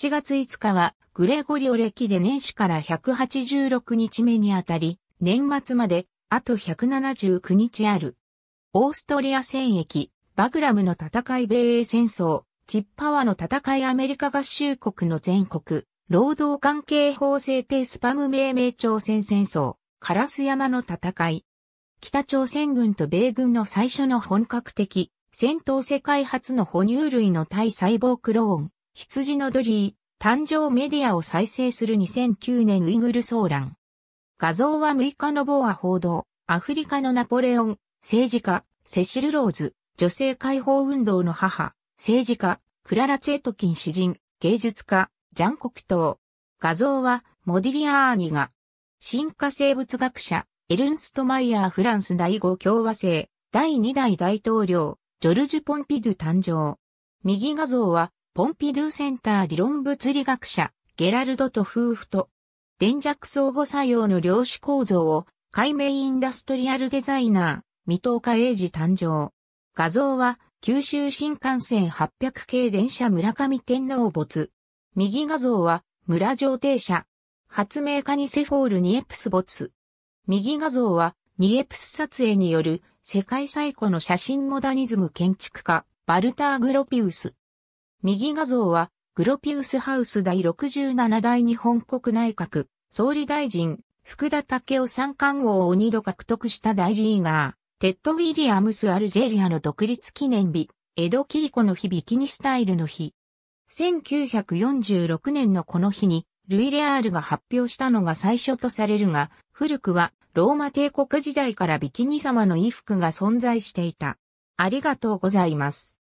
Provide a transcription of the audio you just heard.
7月5日は、グレゴリオ歴で年始から186日目にあたり、年末まで、あと179日ある。オーストリア戦役、バグラムの戦い米英戦争、チッパワの戦いアメリカ合衆国の全国、労働関係法制定スパム命名朝鮮戦争、カラス山の戦い。北朝鮮軍と米軍の最初の本格的、戦闘世界初の哺乳類の対細胞クローン、羊のドリー、誕生メディアを再生する2009年ウイグル騒乱。画像は6日のボア報道、アフリカのナポレオン、政治家、セシル・ローズ、女性解放運動の母、政治家、クララ・ツェトキン詩人、芸術家、ジャンコクトー。画像は、モディリアーニが、進化生物学者、エルンスト・マイヤー・フランス第5共和制、第2代大統領、ジョルジュ・ポンピドゥ誕生。右画像は、ポンピドゥセンター理論物理学者、ゲラルドと夫婦と、電弱相互作用の量子構造を、解明インダストリアルデザイナー、未東化英二誕生。画像は、九州新幹線800系電車村上天皇没。右画像は、村上停車。発明家ニセフォール・ニエプス没。右画像は、ニエプス撮影による世界最古の写真モダニズム建築家、バルター・グロピウス。右画像は、グロピウスハウス第67代日本国内閣、総理大臣、福田武夫三冠王を2度獲得した大リーガー、テッド・ウィリアムス・アルジェリアの独立記念日、江戸キリコの日ビキニスタイルの日。1946年のこの日に、ルイ・レアールが発表したのが最初とされるが、古くはローマ帝国時代からビキニ様の衣服が存在していた。ありがとうございます。